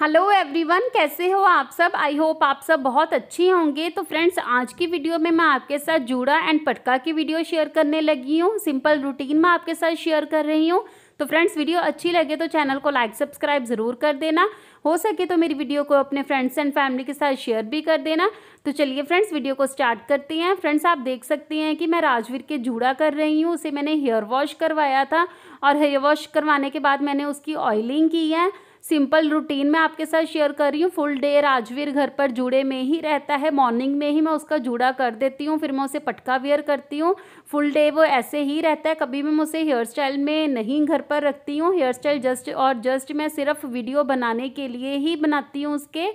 hello everyone कैसे हो आप सब आई होप आप सब बहुत अच्छे होंगे तो फ्रेंड्स आज की वीडियो में मैं आपके साथ जूड़ा एंड पटका की वीडियो शेयर करने लगी हूँ सिंपल रूटीन मैं आपके साथ शेयर कर रही हूँ तो फ्रेंड्स वीडियो अच्छी लगे तो चैनल को लाइक सब्सक्राइब ज़रूर कर देना हो सके तो मेरी वीडियो को अपने फ्रेंड्स एंड फैमिली के साथ शेयर भी कर देना तो चलिए फ्रेंड्स वीडियो को स्टार्ट करते हैं फ्रेंड्स आप देख सकते हैं कि मैं राजवीर के जूड़ा कर रही हूँ उसे मैंने हेयर वॉश करवाया था और हेयर वॉश करवाने के बाद मैंने उसकी ऑयलिंग की है सिंपल रूटीन मैं आपके साथ शेयर कर रही हूँ फुल डे राजवीर घर पर जुड़े में ही रहता है मॉर्निंग में ही मैं उसका जुड़ा कर देती हूँ फिर मैं उसे पटका वेयर करती हूँ फुल डे वो ऐसे ही रहता है कभी भी मैं उसे हेयर स्टाइल में नहीं घर पर रखती हूँ हेयर स्टाइल जस्ट और जस्ट मैं सिर्फ वीडियो बनाने के लिए ही बनाती हूँ उसके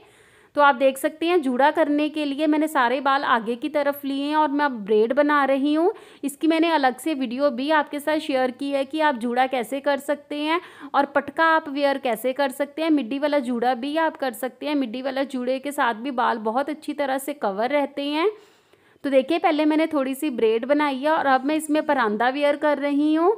तो आप देख सकते हैं जूड़ा करने के लिए मैंने सारे बाल आगे की तरफ लिए हैं और मैं अब ब्रेड बना रही हूँ इसकी मैंने अलग से वीडियो भी आपके साथ शेयर की है कि आप जूड़ा कैसे कर सकते हैं और पटका आप वेयर कैसे कर सकते हैं मिड्डी वाला जूड़ा भी आप कर सकते हैं मिड्डी वाला जूड़े के साथ भी बाल बहुत अच्छी तरह से कवर रहते हैं तो देखिए पहले मैंने थोड़ी सी ब्रेड बनाई है और अब मैं इसमें परांदा वेयर कर रही हूँ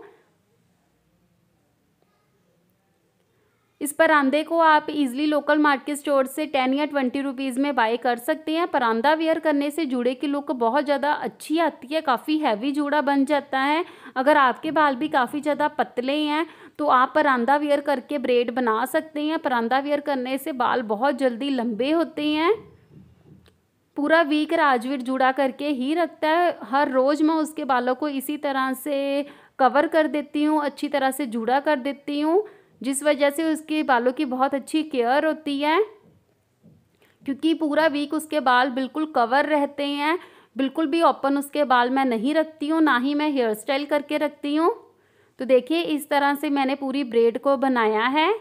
इस परांदे को आप इजली लोकल मार्केट स्टोर से टेन या ट्वेंटी रुपीज़ में बाय कर सकते हैं परांदा वेयर करने से जुड़े की लुक बहुत ज़्यादा अच्छी आती है काफ़ी हैवी जूड़ा बन जाता है अगर आपके बाल भी काफ़ी ज़्यादा पतले हैं तो आप परांदा वेयर करके ब्रेड बना सकते हैं परांदा वेयर करने से बाल बहुत जल्दी लंबे होते हैं पूरा वीक राजवीर जुड़ा करके ही रखता है हर रोज़ मैं उसके बालों को इसी तरह से कवर कर देती हूँ अच्छी तरह से जुड़ा कर देती हूँ जिस वजह से उसके बालों की बहुत अच्छी केयर होती है क्योंकि पूरा वीक उसके बाल बिल्कुल कवर रहते हैं बिल्कुल भी ओपन उसके बाल मैं नहीं रखती हूँ ना ही मैं हेयर स्टाइल करके रखती हूँ तो देखिए इस तरह से मैंने पूरी ब्रेड को बनाया है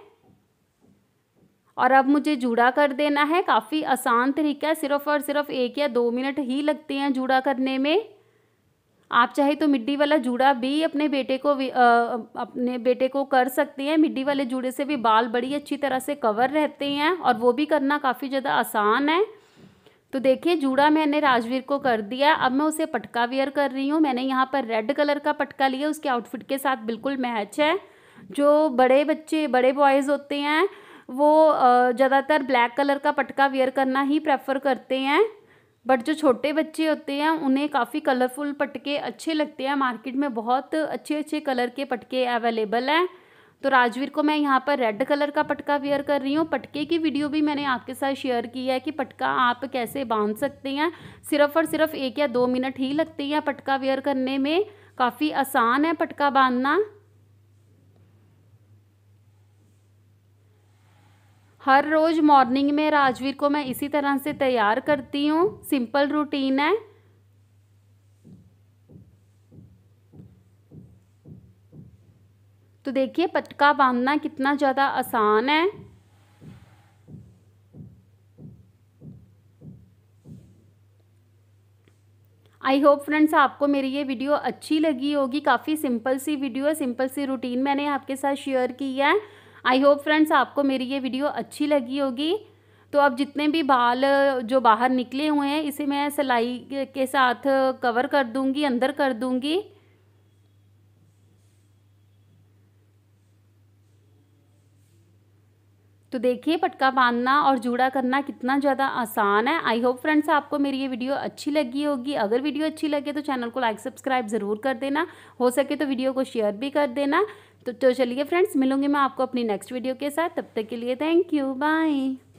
और अब मुझे जूड़ा कर देना है काफ़ी आसान तरीका है सिर्फ और सिर्फ एक या दो मिनट ही लगते हैं जूड़ा करने में आप चाहे तो मिड्डी वाला जूड़ा भी अपने बेटे को आ, अपने बेटे को कर सकती हैं मिड्डी वाले जूड़े से भी बाल बड़ी अच्छी तरह से कवर रहते हैं और वो भी करना काफ़ी ज़्यादा आसान है तो देखिए जूड़ा मैंने राजवीर को कर दिया अब मैं उसे पटका वेयर कर रही हूँ मैंने यहाँ पर रेड कलर का पटका लिया उसके आउटफिट के साथ बिल्कुल मैच है जो बड़े बच्चे बड़े बॉयज़ होते हैं वो ज़्यादातर ब्लैक कलर का पटका वेयर करना ही प्रेफर करते हैं बट जो छोटे बच्चे होते हैं उन्हें काफ़ी कलरफुल पटके अच्छे लगते हैं मार्केट में बहुत अच्छे अच्छे कलर के पटके अवेलेबल हैं तो राजवीर को मैं यहाँ पर रेड कलर का पटका वेयर कर रही हूँ पटके की वीडियो भी मैंने आपके साथ शेयर की है कि पटका आप कैसे बांध सकते हैं सिर्फ और सिर्फ एक या दो मिनट ही लगते हैं पटका वेयर करने में काफ़ी आसान है पटका बांधना हर रोज़ मॉर्निंग में राजवीर को मैं इसी तरह से तैयार करती हूँ सिंपल रूटीन है तो देखिए पटका बांधना कितना ज़्यादा आसान है आई होप फ्रेंड्स आपको मेरी ये वीडियो अच्छी लगी होगी काफ़ी सिंपल सी वीडियो है सिंपल सी रूटीन मैंने आपके साथ शेयर की है आई होप फ्रेंड्स आपको मेरी ये वीडियो अच्छी लगी होगी तो अब जितने भी बाल जो बाहर निकले हुए हैं इसे मैं सिलाई के साथ कवर कर दूंगी अंदर कर दूंगी तो देखिए पटका बांधना और जूड़ा करना कितना ज़्यादा आसान है आई होप फ्रेंड्स आपको मेरी ये वीडियो अच्छी लगी होगी अगर वीडियो अच्छी लगे तो चैनल को लाइक सब्सक्राइब ज़रूर कर देना हो सके तो वीडियो को शेयर भी कर देना तो, तो चलिए फ्रेंड्स मिलूंगी मैं आपको अपनी नेक्स्ट वीडियो के साथ तब तक के लिए थैंक यू बाय